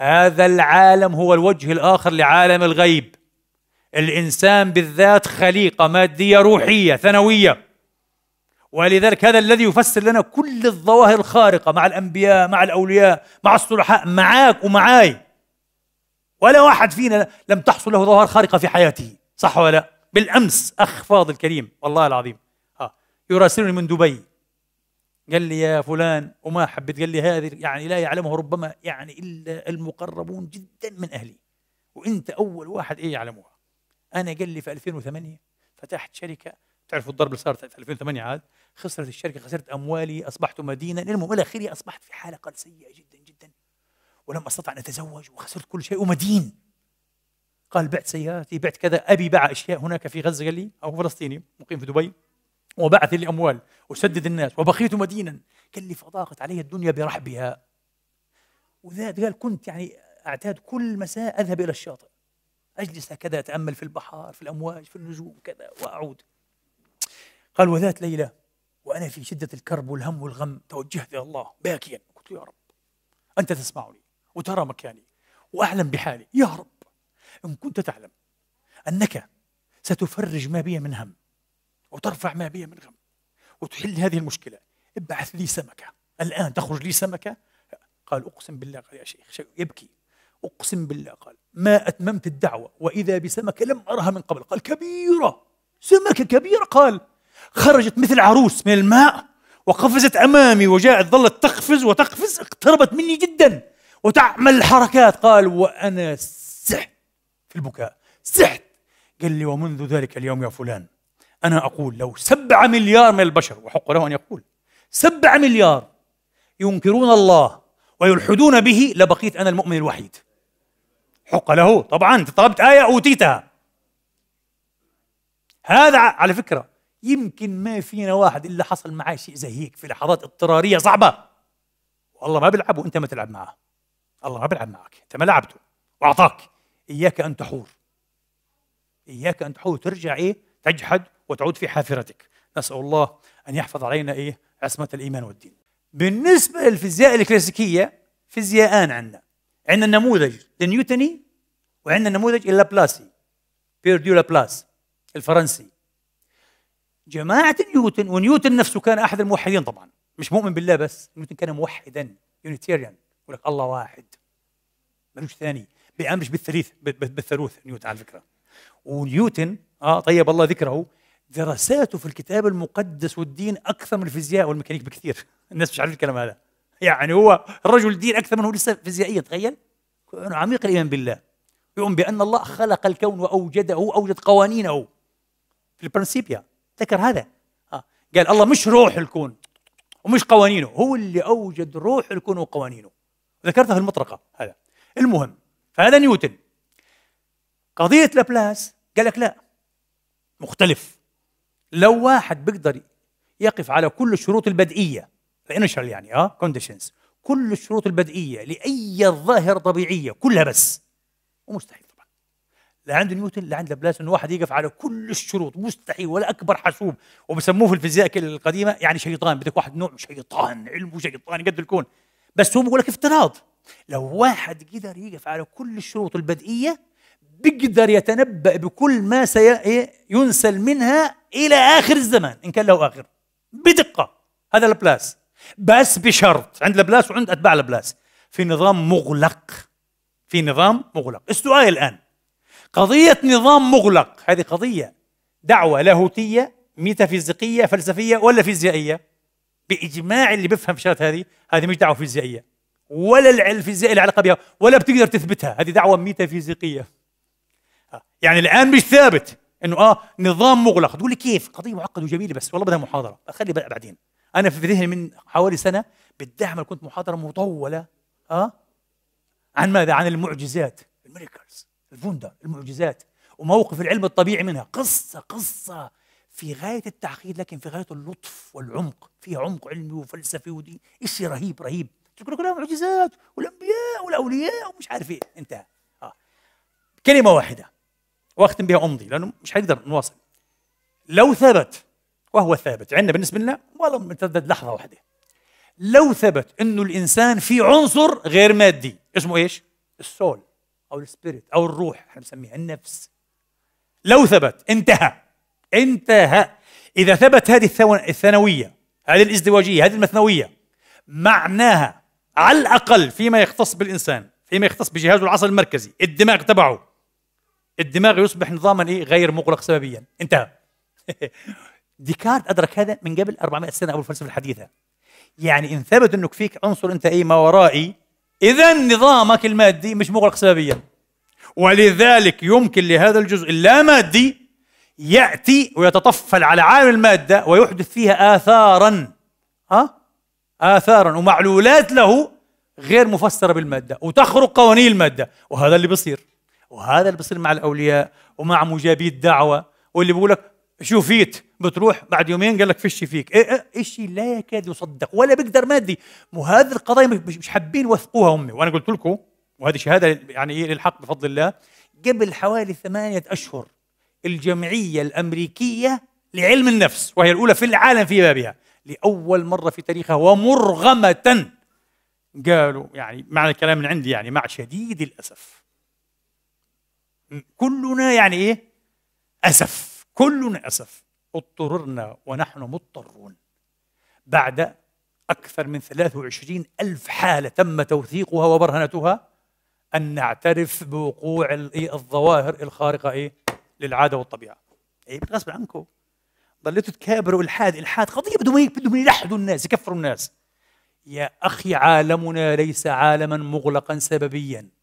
هذا العالم هو الوجه الاخر لعالم الغيب الانسان بالذات خليقه ماديه روحيه ثانويه ولذلك هذا الذي يفسر لنا كل الظواهر الخارقه مع الانبياء مع الاولياء مع الصلحاء معاك ومعاي ولا واحد فينا لم تحصل له ظواهر خارقه في حياته صح ولا بالامس اخ فاضل كريم والله العظيم ها آه، يراسلني من دبي قال لي يا فلان وما حبيت قال لي هذه يعني لا يعلمه ربما يعني الا المقربون جدا من اهلي وانت اول واحد ايه يعلموها انا قال لي في 2008 فتحت شركه تعرفوا الضرب اللي صار في 2008 عاد خسرت الشركه خسرت اموالي اصبحت مدينا المهم الى اخره اصبحت في حاله قال سيئه جدا جدا ولم استطع ان اتزوج وخسرت كل شيء ومدين قال بعت سيارتي بعت كذا ابي باع اشياء هناك في غزه قال لي او فلسطيني مقيم في دبي وبعث لي أموال وسدد الناس وبقيت مدينا قال لي فضاقت علي الدنيا برحبها وذات قال كنت يعني أعتاد كل مساء أذهب إلى الشاطئ أجلس هكذا أتأمل في البحار في الأمواج في النجوم كذا وأعود قال وذات ليلة وأنا في شدة الكرب والهم والغم توجهت إلى الله باكيا قلت يا رب أنت تسمعني وترى مكاني وأعلم بحالي يا رب إن كنت تعلم أنك ستفرج ما بي من هم وترفع ما بي من غم وتحل هذه المشكلة ابعث لي سمكة الآن تخرج لي سمكة قال أقسم بالله قال يا شيخ يبكي أقسم بالله قال ما أتممت الدعوة وإذا بسمكة لم أرها من قبل قال كبيرة سمكة كبيرة قال خرجت مثل عروس من الماء وقفزت أمامي وجاءت ظلت تقفز وتقفز اقتربت مني جدا وتعمل حركات قال وأنا سحت في البكاء سحت قال لي ومنذ ذلك اليوم يا فلان أنا أقول لو سبعة مليار من البشر وحق له أن يقول سبعة مليار ينكرون الله ويلحدون به لبقيت أنا المؤمن الوحيد حق له طبعا أنت طلبت آية أوتيتها هذا على فكرة يمكن ما فينا واحد إلا حصل معاه شيء زي هيك في لحظات اضطرارية صعبة والله ما بيلعب وأنت ما تلعب معه الله ما بيلعب معك أنت ما لعبته وأعطاك إياك أن تحور إياك أن تحور ترجع إيه تجحد وتعود في حافرتك نسأل الله أن يحفظ علينا إيه عصمة الإيمان والدين بالنسبة للفيزياء الكلاسيكية فيزياءان عندنا عندنا النموذج النيوتني وعندنا النموذج اللابلاسي بيرديو لابلاس الفرنسي جماعة نيوتن ونيوتن نفسه كان أحد الموحدين طبعا مش مؤمن بالله بس نيوتن كان موحدا يونيتيريان يقول لك الله واحد ملوش ثاني بيأمنش بالثريث بالثالوث نيوتن على فكرة ونيوتن اه طيب الله ذكره دراساته في الكتاب المقدس والدين اكثر من الفيزياء والميكانيك بكثير الناس مش عارفين الكلام هذا يعني هو رجل دين اكثر منه لسه فيزيائيا تخيل عميق الايمان بالله يؤمن بان الله خلق الكون واوجده اوجد قوانينه في البرنسيبيا ذكر هذا آه. قال الله مش روح الكون ومش قوانينه هو اللي اوجد روح الكون وقوانينه ذكرتها في المطرقه هذا المهم فهذا نيوتن قضية لابلاس قال لك لا مختلف لو واحد بيقدر يقف على كل الشروط البدئية الانيشال يعني اه كونديشنز كل الشروط البدئية لأي ظاهرة طبيعية كلها بس ومستحيل طبعا لا عند نيوتن لا عند لابلاس انه واحد يقف على كل الشروط مستحيل ولا أكبر حاسوب وبسموه في الفيزياء القديمة يعني شيطان بدك واحد نوع شيطان علمه شيطان قد الكون بس هو بيقول لك افتراض لو واحد قدر يقف على كل الشروط البدئية بيقدر يتنبأ بكل ما سينسل إيه، منها إلى آخر الزمان إن كان له آخر بدقة هذا لابلاس بس بشرط عند لابلاس وعند أتباع لابلاس في نظام مغلق في نظام مغلق السؤال الآن قضية نظام مغلق هذه قضية دعوة لاهوتية ميتافيزيقية فلسفية ولا فيزيائية بإجماع اللي بفهم في هذه هذه مش دعوة فيزيائية ولا الفيزياء اللي علاقة بها ولا بتقدر تثبتها هذه دعوة ميتافيزيقية يعني الان مش ثابت انه اه نظام مغلق تقول لي كيف قضيه معقده وجميله بس والله بدها محاضره خلي بعدين انا في ذهني من حوالي سنه بدي اعمل كنت محاضره مطوله اه عن ماذا عن المعجزات الميركلز الفوندا المعجزات وموقف العلم الطبيعي منها قصه قصه في غايه التعقيد لكن في غايه اللطف والعمق فيها عمق علمي وفلسفي ودي شيء رهيب رهيب تقول كلها معجزات والانبياء والاولياء ومش عارف ايه انتهى آه. كلمه واحده واختم بها امضي لانه مش حنقدر نواصل لو ثبت وهو ثابت يعني عندنا بالنسبه لنا ولا متردد لحظه واحده لو ثبت انه الانسان في عنصر غير مادي اسمه ايش السول او السبيريت او الروح احنا بنسميها النفس لو ثبت انتهى انتهى اذا ثبت هذه الثانويه هذه الازدواجيه هذه المثنويه معناها على الاقل فيما يختص بالانسان فيما يختص بجهازه العصبي المركزي الدماغ تبعه الدماغ يصبح نظاما ايه غير مغلق سببيا انتهى ديكارت ادرك هذا من قبل 400 سنه او الفلسفه الحديثه يعني ان ثبت انك فيك عنصر انت ايه ما ورائي اذا نظامك المادي مش مغلق سببيا ولذلك يمكن لهذا الجزء اللامادي ياتي ويتطفل على عالم الماده ويحدث فيها اثارا ها اثارا ومعلولات له غير مفسره بالماده وتخرق قوانين الماده وهذا اللي بيصير وهذا اللي بصير مع الاولياء ومع مجابي الدعوه واللي بيقول لك شفيت بتروح بعد يومين قال لك فيش فيك إيه إيه شيء لا يكاد يصدق ولا بيقدر مادي وهذه القضايا مش, حابين يوثقوها هم وانا قلت لكم وهذه شهاده يعني ايه للحق بفضل الله قبل حوالي ثمانيه اشهر الجمعيه الامريكيه لعلم النفس وهي الاولى في العالم في بابها لاول مره في تاريخها ومرغمه قالوا يعني معنى الكلام من عندي يعني مع شديد الاسف كلنا يعني ايه اسف كلنا اسف اضطررنا ونحن مضطرون بعد أكثر من 23 ألف حالة تم توثيقها وبرهنتها أن نعترف بوقوع إيه، الظواهر الخارقة إيه؟ للعادة والطبيعة إيه غصب عنكم ضليتوا تكابروا إلحاد إلحاد قضية بدهم هيك بدهم يلحدوا الناس يكفروا الناس يا أخي عالمنا ليس عالما مغلقا سببيا